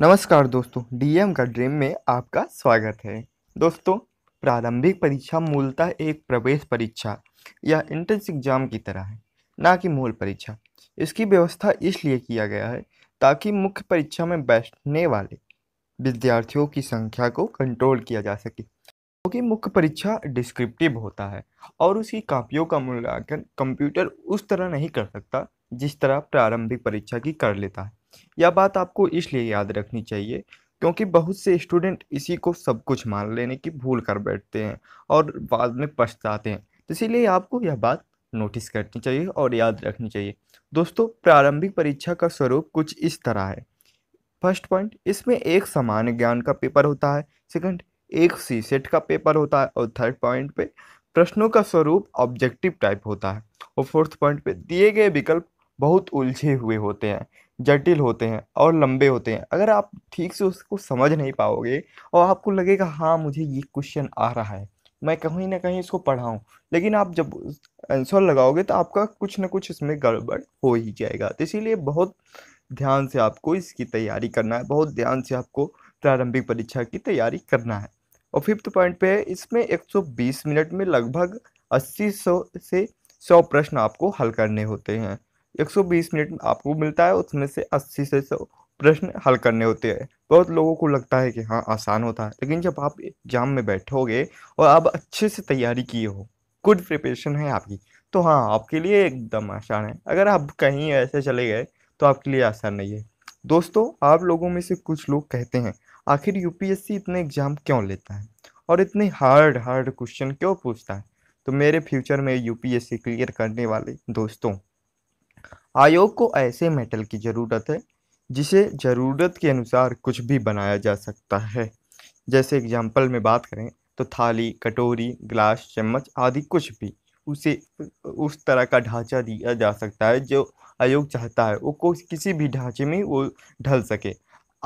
नमस्कार दोस्तों डीएम का ड्रीम में आपका स्वागत है दोस्तों प्रारंभिक परीक्षा मूलतः एक प्रवेश परीक्षा या एंट्रेंस एग्जाम की तरह है ना कि मूल परीक्षा इसकी व्यवस्था इसलिए किया गया है ताकि मुख्य परीक्षा में बैठने वाले विद्यार्थियों की संख्या को कंट्रोल किया जा सके क्योंकि तो मुख्य परीक्षा डिस्क्रिप्टिव होता है और उसकी कापियों का मूल्यांकन कंप्यूटर उस तरह नहीं कर सकता जिस तरह प्रारंभिक परीक्षा की कर लेता है यह बात आपको इसलिए याद रखनी चाहिए क्योंकि बहुत से स्टूडेंट इसी को सब कुछ मान लेने की भूल कर बैठते हैं और बाद में पछताते हैं तो इसीलिए आपको यह बात नोटिस करनी चाहिए और याद रखनी चाहिए दोस्तों प्रारंभिक परीक्षा का स्वरूप कुछ इस तरह है फर्स्ट पॉइंट इसमें एक सामान्य ज्ञान का पेपर होता है सेकंड एक सी सेट का पेपर होता है और थर्ड पॉइंट पे प्रश्नों का स्वरूप ऑब्जेक्टिव टाइप होता है और फोर्थ पॉइंट पे दिए गए विकल्प बहुत उलझे हुए होते हैं जटिल होते हैं और लंबे होते हैं अगर आप ठीक से उसको समझ नहीं पाओगे और आपको लगेगा हाँ मुझे ये क्वेश्चन आ रहा है मैं कहीं ना कहीं इसको पढ़ाऊँ लेकिन आप जब आंसर लगाओगे तो आपका कुछ ना कुछ इसमें गड़बड़ हो ही जाएगा तो इसीलिए बहुत ध्यान से आपको इसकी तैयारी करना है बहुत ध्यान से आपको प्रारंभिक परीक्षा की तैयारी करना है और फिफ्थ पॉइंट पे है इसमें 120 मिनट में लगभग 80 सौ से 100 प्रश्न आपको हल करने होते हैं 120 मिनट आपको मिलता है उसमें से 80 से 100 प्रश्न हल करने होते हैं बहुत लोगों को लगता है कि हाँ आसान होता है लेकिन जब आप एग्जाम में बैठोगे और आप अच्छे से तैयारी किए हो गुड प्रिपरेशन है आपकी तो हाँ आपके लिए एकदम आसान है अगर आप कहीं ऐसे चले गए तो आपके लिए आसान नहीं है दोस्तों आप लोगों में से कुछ लोग कहते हैं आखिर यू इतने एग्ज़ाम क्यों लेता है और इतने हार्ड हार्ड क्वेश्चन क्यों पूछता है तो मेरे फ्यूचर में यू क्लियर करने वाले दोस्तों आयोग को ऐसे मेटल की ज़रूरत है जिसे ज़रूरत के अनुसार कुछ भी बनाया जा सकता है जैसे एग्जाम्पल में बात करें तो थाली कटोरी ग्लास चम्मच आदि कुछ भी उसे उस तरह का ढांचा दिया जा सकता है जो आयोग चाहता है वो को किसी भी ढांचे में वो ढल सके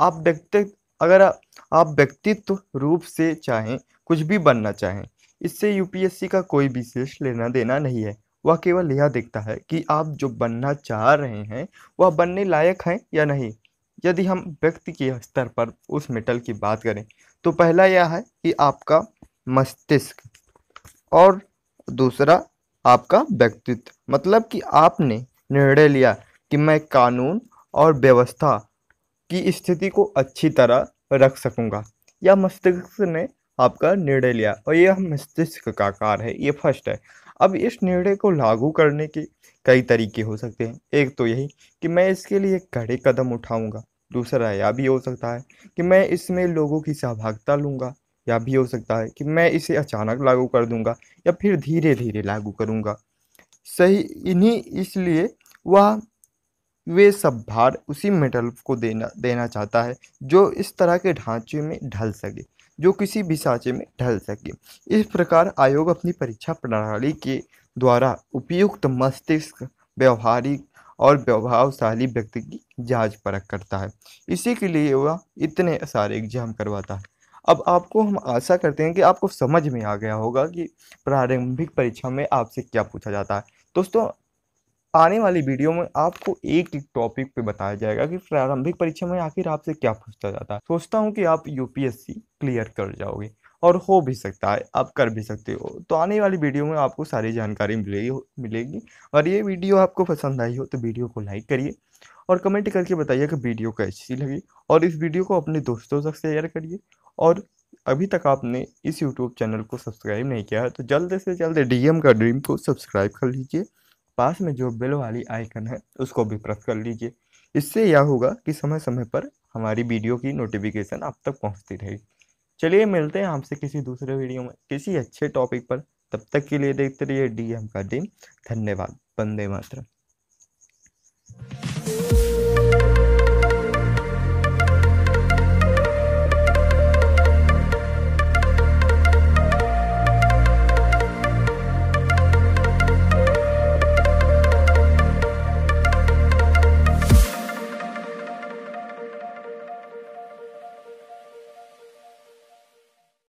आप व्यक्ति अगर आप व्यक्तित्व रूप से चाहें कुछ भी बनना चाहें इससे यूपीएससी का कोई विशेष लेना देना नहीं है वह केवल यह देखता है कि आप जो बनना चाह रहे हैं वह बनने लायक हैं या नहीं यदि हम व्यक्ति के स्तर पर उस मेटल की बात करें तो पहला यह है कि आपका मस्तिष्क और दूसरा आपका व्यक्तित्व मतलब कि आपने निर्णय लिया कि मैं कानून और व्यवस्था की स्थिति को अच्छी तरह रख सकूँगा या मस्तिष्क ने आपका निर्णय लिया और यह मस्तिष्क का आकार है ये फर्स्ट है अब इस निर्णय को लागू करने के कई तरीके हो सकते हैं एक तो यही कि मैं इसके लिए कड़े कदम उठाऊंगा दूसरा यह भी हो सकता है कि मैं इसमें लोगों की सहभागिता लूँगा या भी हो सकता है कि मैं इसे अचानक लागू कर दूंगा या फिर धीरे धीरे लागू करूंगा सही इन्हीं इसलिए वह वे सब भार उसी मेटल को देना देना चाहता है जो इस तरह के ढांचे में ढल सके जो किसी भी सांचे में ढल सके इस प्रकार आयोग अपनी परीक्षा प्रणाली के द्वारा उपयुक्त मस्तिष्क व्यवहारिक और व्यवभावशाली व्यक्ति की जांच परख करता है इसी के लिए वह इतने सारे एग्जाम करवाता है अब आपको हम आशा करते हैं कि आपको समझ में आ गया होगा कि प्रारंभिक परीक्षा में आपसे क्या पूछा जाता है दोस्तों आने वाली वीडियो में आपको एक एक टॉपिक पे बताया जाएगा कि प्रारंभिक परीक्षा में आखिर आपसे क्या पूछता जाता है सोचता हूँ कि आप यूपीएससी क्लियर कर जाओगे और हो भी सकता है आप कर भी सकते हो तो आने वाली वीडियो में आपको सारी जानकारी मिलेगी मिलेगी और ये वीडियो आपको पसंद आई हो तो वीडियो को लाइक करिए और कमेंट करके बताइए कि वीडियो कैसी लगी और इस वीडियो को अपने दोस्तों तक शेयर करिए और अभी तक आपने इस यूट्यूब चैनल को सब्सक्राइब नहीं किया है तो जल्द से जल्द डीएम का ड्रीम को सब्सक्राइब कर लीजिए पास में जो बिल वाली आइकन है उसको भी प्रेस कर लीजिए इससे यह होगा कि समय समय पर हमारी वीडियो की नोटिफिकेशन आप तक पहुंचती रहेगी चलिए मिलते हैं आपसे किसी दूसरे वीडियो में किसी अच्छे टॉपिक पर तब तक के लिए देखते रहिए डीएम का दिन धन्यवाद बंदे मातरम